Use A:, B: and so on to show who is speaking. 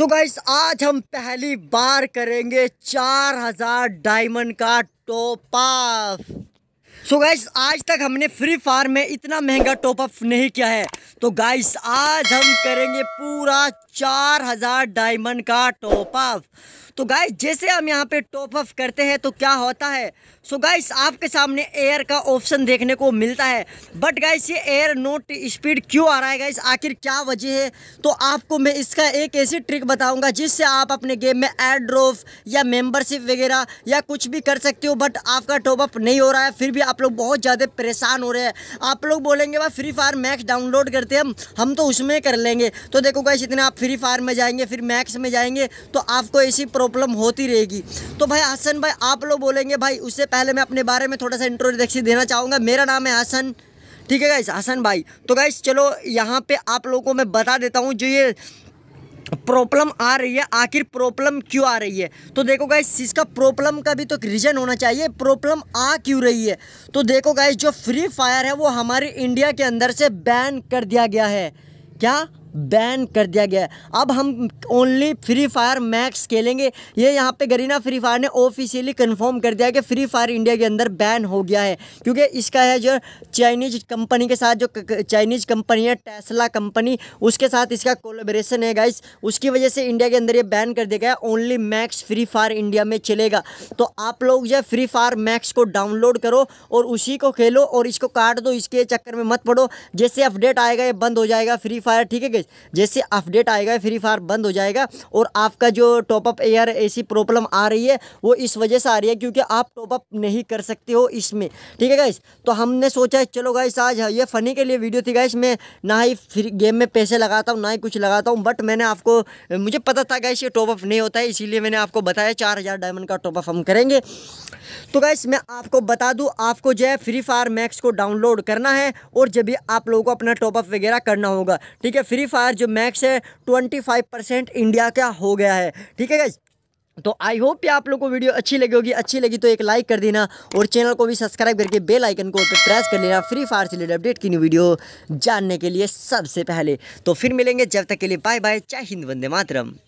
A: सो so guys आज हम पहली बार करेंगे चार हजार डायमंड का top of so so guys आज तक हमने फ्री फायर में इतना महंगा टॉपअप नहीं किया है तो गाइस आज हम करेंगे पूरा चार हजार डायमंड का टॉपअप तो गाइस जैसे हम यहाँ पे टॉपअप करते हैं तो क्या होता है सो so गाइस आपके सामने एयर का ऑप्शन देखने को मिलता है बट गाइस ये एयर नोट स्पीड क्यों आ रहा है गाइस आखिर क्या वजह है तो आपको मैं इसका एक ऐसी ट्रिक बताऊंगा जिससे आप अपने गेम में एड या मेम्बरशिप वगैरह या कुछ भी कर सकते हो बट आपका टॉपअप नहीं हो रहा है फिर भी आप लोग बहुत ज़्यादा परेशान हो रहे हैं आप लोग बोलेंगे भाई फ्री फायर मैक्स डाउनलोड करते हम हम तो उसमें कर लेंगे तो देखो कैसे इतना आप फ्री फायर में जाएंगे फिर मैक्स में जाएंगे तो आपको ऐसी प्रॉब्लम होती रहेगी तो भाई हसन भाई आप लोग बोलेंगे भाई उससे पहले मैं अपने बारे में थोड़ा सा इंट्रोडक्शन देना चाहूँगा मेरा नाम है हसन ठीक है गाइस हसन भाई तो गाइस चलो यहाँ पे आप लोगों को मैं बता देता हूँ जो ये प्रॉब्लम आ रही है आखिर प्रॉब्लम क्यों आ रही है तो देखो गाइस इसका प्रॉब्लम का भी तो रीज़न होना चाहिए प्रॉब्लम आ क्यों रही है तो देखो गाइस जो फ्री फायर है वो हमारे इंडिया के अंदर से बैन कर दिया गया है क्या बैन कर दिया गया है अब हम ओनली फ्री फायर मैक्स खेलेंगे ये यहाँ पे गरीना फ्री फायर ने ऑफिशियली कंफर्म कर दिया कि फ्री फायर इंडिया के अंदर बैन हो गया है क्योंकि इसका है जो चाइनीज कंपनी के साथ जो चाइनीज कंपनी है टेस्ला कंपनी उसके साथ इसका कोलेब्रेशन है गाइस उसकी वजह से इंडिया के अंदर ये बैन कर दिया गया only Max Free Fire India में चलेगा तो आप लोग जो फ्री फायर मैक्स को डाउनलोड करो और उसी को खेलो और इसको काट दो इसके चक्कर में मत पड़ो जैसे अपडेट आएगा ये बंद हो जाएगा फ्री फायर ठीक है पैकेज जैसे अपडेट आएगा फ्री फायर बंद हो जाएगा और आपका जो टॉपअप एयर ऐसी प्रॉब्लम आ रही है वो इस वजह से आ रही है क्योंकि आप टॉपअप नहीं कर सकते हो इसमें ठीक है गाइस तो हमने सोचा चलो गाइस आज ये फ़नी के लिए वीडियो थी गाइस मैं ना ही फ्री गेम में पैसे लगाता हूँ ना ही कुछ लगाता हूँ बट मैंने आपको मुझे पता था गाइस ये टॉपअप नहीं होता है इसीलिए मैंने आपको बताया चार हज़ार डायमंड का टॉपअप हम करेंगे तो गाइस मैं आपको बता दूं आपको जो है फ्री फायर मैक्स को डाउनलोड करना है और जब भी आप लोगों को अपना टॉपअप वगैरह करना होगा ठीक है फ्री क्वालिफायर जो मैक्स है ट्वेंटी फाइव परसेंट इंडिया का हो गया है ठीक है तो आई होप आप लोग को वीडियो अच्छी लगी होगी अच्छी लगी तो एक लाइक कर देना और चैनल को भी सब्सक्राइब करके बेल आइकन को प्रेस तो कर लेना फ्री फायर से रिलेटेड अपडेट की न्यू वीडियो जानने के लिए सबसे पहले तो फिर मिलेंगे जब तक के लिए बाय बाय जय हिंद वंदे मातरम